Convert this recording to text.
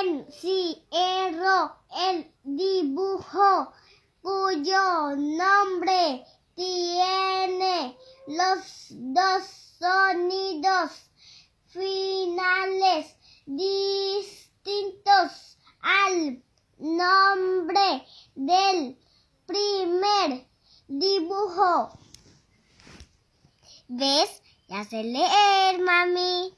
encierro el dibujo cuyo nombre tiene los dos sonidos finales distintos al nombre del primer dibujo. ¿Ves? Ya sé leer, mami.